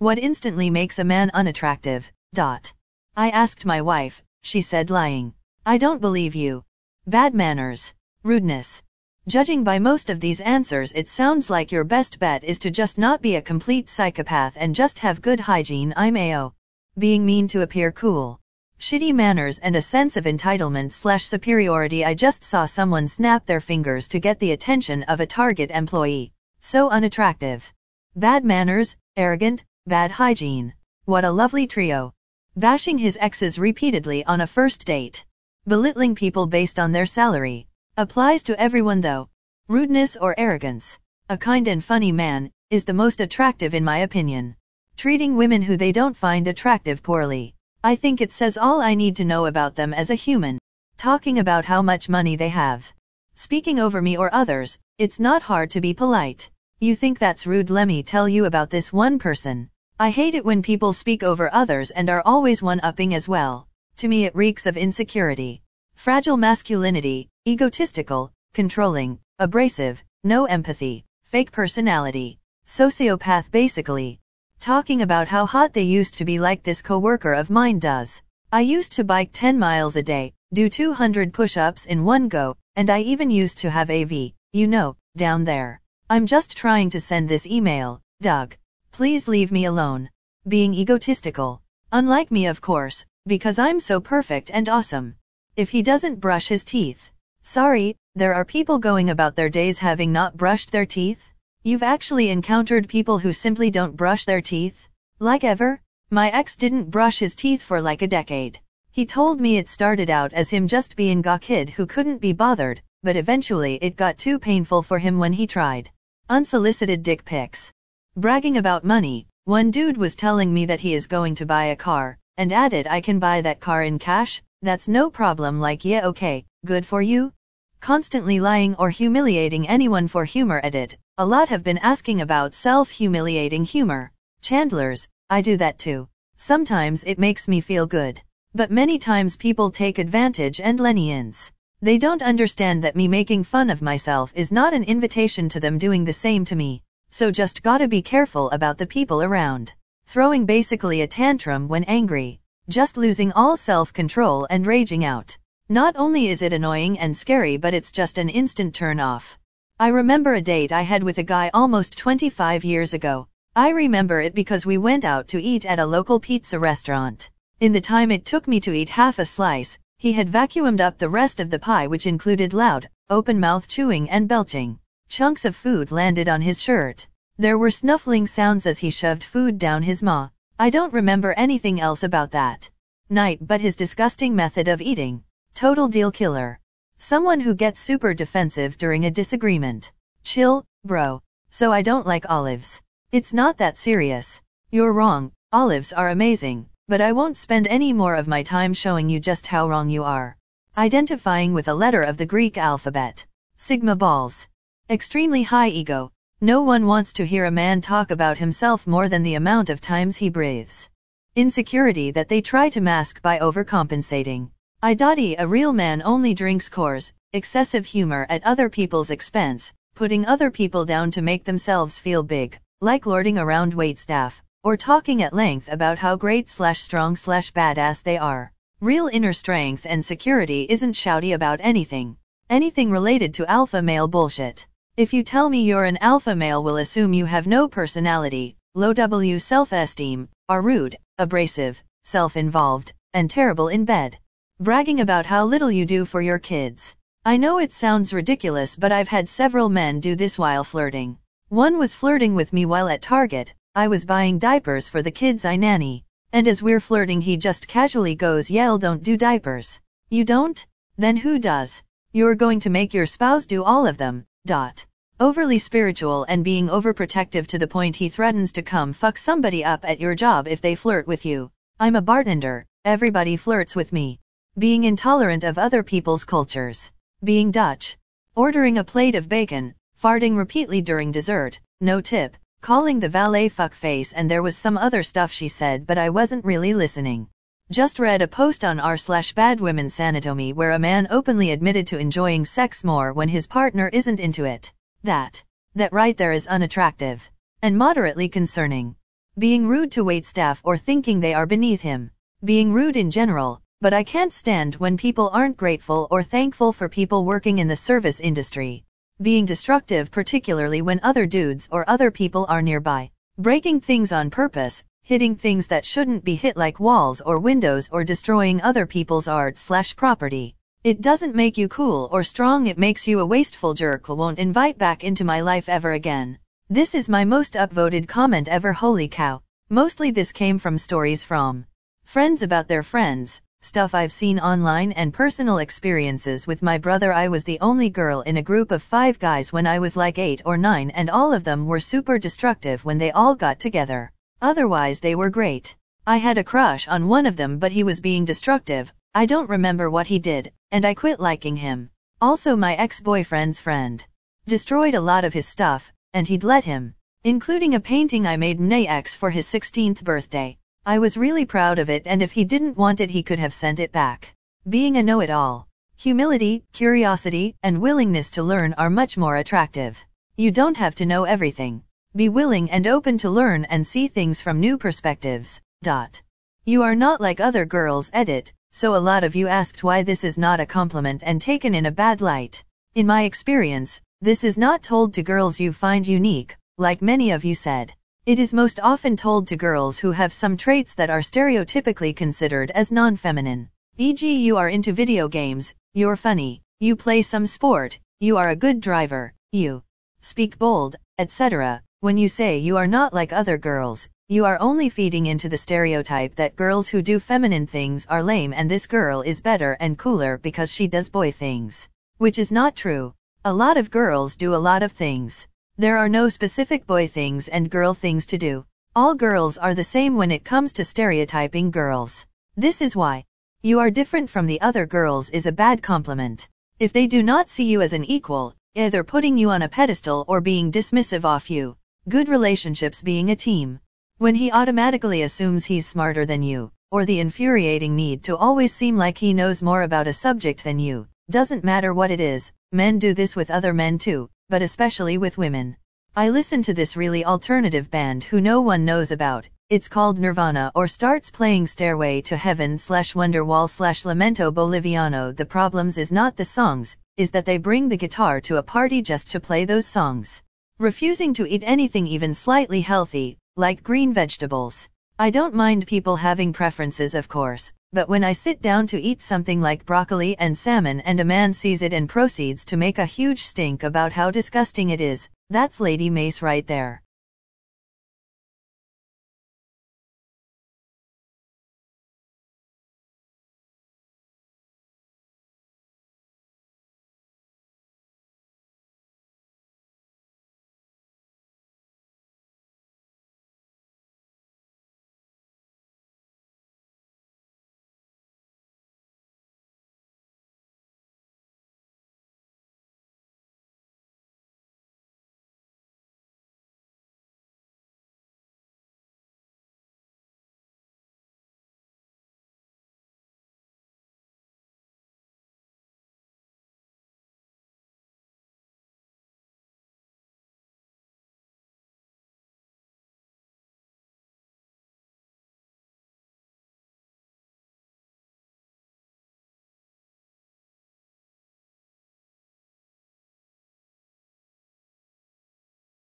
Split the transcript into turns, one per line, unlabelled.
What instantly makes a man unattractive, dot. I asked my wife, she said lying. I don't believe you. Bad manners. Rudeness. Judging by most of these answers it sounds like your best bet is to just not be a complete psychopath and just have good hygiene I'm AO. Being mean to appear cool. Shitty manners and a sense of entitlement slash superiority I just saw someone snap their fingers to get the attention of a target employee. So unattractive. Bad manners, arrogant, bad hygiene. What a lovely trio. Bashing his exes repeatedly on a first date. Belittling people based on their salary. Applies to everyone though. Rudeness or arrogance. A kind and funny man, is the most attractive in my opinion. Treating women who they don't find attractive poorly. I think it says all I need to know about them as a human. Talking about how much money they have. Speaking over me or others, it's not hard to be polite. You think that's rude, let me tell you about this one person. I hate it when people speak over others and are always one upping as well. To me, it reeks of insecurity, fragile masculinity, egotistical, controlling, abrasive, no empathy, fake personality, sociopath basically. Talking about how hot they used to be, like this coworker of mine does. I used to bike 10 miles a day, do 200 push ups in one go, and I even used to have AV, you know, down there. I'm just trying to send this email, Doug. Please leave me alone. Being egotistical. Unlike me, of course, because I'm so perfect and awesome. If he doesn't brush his teeth. Sorry, there are people going about their days having not brushed their teeth. You've actually encountered people who simply don't brush their teeth? Like ever? My ex didn't brush his teeth for like a decade. He told me it started out as him just being a kid who couldn't be bothered, but eventually it got too painful for him when he tried. Unsolicited dick pics. Bragging about money, one dude was telling me that he is going to buy a car, and added I can buy that car in cash, that's no problem like yeah okay, good for you. Constantly lying or humiliating anyone for humor edit, a lot have been asking about self-humiliating humor. Chandlers, I do that too. Sometimes it makes me feel good. But many times people take advantage and lenience. They don't understand that me making fun of myself is not an invitation to them doing the same to me so just gotta be careful about the people around. Throwing basically a tantrum when angry, just losing all self control and raging out. Not only is it annoying and scary, but it's just an instant turn off. I remember a date I had with a guy almost 25 years ago. I remember it because we went out to eat at a local pizza restaurant. In the time it took me to eat half a slice, he had vacuumed up the rest of the pie, which included loud, open mouth chewing and belching. Chunks of food landed on his shirt. There were snuffling sounds as he shoved food down his maw. I don't remember anything else about that night but his disgusting method of eating. Total deal killer. Someone who gets super defensive during a disagreement. Chill, bro. So I don't like olives. It's not that serious. You're wrong, olives are amazing, but I won't spend any more of my time showing you just how wrong you are. Identifying with a letter of the Greek alphabet. Sigma balls. Extremely high ego, no one wants to hear a man talk about himself more than the amount of times he breathes. Insecurity that they try to mask by overcompensating. Idati a real man only drinks cores, excessive humor at other people's expense, putting other people down to make themselves feel big, like lording around waitstaff, or talking at length about how great slash strong slash badass they are. Real inner strength and security isn't shouty about anything. Anything related to alpha male bullshit. If you tell me you're an alpha male will assume you have no personality, low W self-esteem, are rude, abrasive, self-involved, and terrible in bed. Bragging about how little you do for your kids. I know it sounds ridiculous but I've had several men do this while flirting. One was flirting with me while at Target, I was buying diapers for the kids I nanny. And as we're flirting he just casually goes yell don't do diapers. You don't? Then who does? You're going to make your spouse do all of them, dot overly spiritual and being overprotective to the point he threatens to come fuck somebody up at your job if they flirt with you. I'm a bartender, everybody flirts with me. Being intolerant of other people's cultures. Being Dutch. Ordering a plate of bacon, farting repeatedly during dessert, no tip, calling the valet fuckface and there was some other stuff she said but I wasn't really listening. Just read a post on r slash bad women's anatomy where a man openly admitted to enjoying sex more when his partner isn't into it. That, that right there is unattractive, and moderately concerning. Being rude to wait staff or thinking they are beneath him, being rude in general, but I can't stand when people aren't grateful or thankful for people working in the service industry. Being destructive, particularly when other dudes or other people are nearby. Breaking things on purpose, hitting things that shouldn't be hit like walls or windows or destroying other people's art slash property. It doesn't make you cool or strong, it makes you a wasteful jerk who won't invite back into my life ever again. This is my most upvoted comment ever, holy cow. Mostly this came from stories from friends about their friends, stuff I've seen online, and personal experiences with my brother. I was the only girl in a group of five guys when I was like eight or nine, and all of them were super destructive when they all got together. Otherwise, they were great. I had a crush on one of them, but he was being destructive. I don't remember what he did, and I quit liking him. Also, my ex boyfriend's friend destroyed a lot of his stuff, and he'd let him, including a painting I made Nax for his 16th birthday. I was really proud of it, and if he didn't want it, he could have sent it back. Being a know it all, humility, curiosity, and willingness to learn are much more attractive. You don't have to know everything. Be willing and open to learn and see things from new perspectives. Dot. You are not like other girls, edit, so a lot of you asked why this is not a compliment and taken in a bad light. In my experience, this is not told to girls you find unique, like many of you said. It is most often told to girls who have some traits that are stereotypically considered as non feminine. E.g., you are into video games, you're funny, you play some sport, you are a good driver, you speak bold, etc. When you say you are not like other girls, you are only feeding into the stereotype that girls who do feminine things are lame and this girl is better and cooler because she does boy things. Which is not true. A lot of girls do a lot of things. There are no specific boy things and girl things to do. All girls are the same when it comes to stereotyping girls. This is why. You are different from the other girls is a bad compliment. If they do not see you as an equal, either putting you on a pedestal or being dismissive of you. Good relationships being a team. When he automatically assumes he's smarter than you, or the infuriating need to always seem like he knows more about a subject than you, doesn't matter what it is, men do this with other men too, but especially with women. I listen to this really alternative band who no one knows about, it's called Nirvana or starts playing Stairway to Heaven slash Wonderwall slash Lamento Boliviano. The problems is not the songs, is that they bring the guitar to a party just to play those songs. Refusing to eat anything even slightly healthy, like green vegetables. I don't mind people having preferences, of course, but when I sit down to eat something like broccoli and salmon and a man sees it and proceeds to make a huge stink about how disgusting it is, that's Lady Mace right there.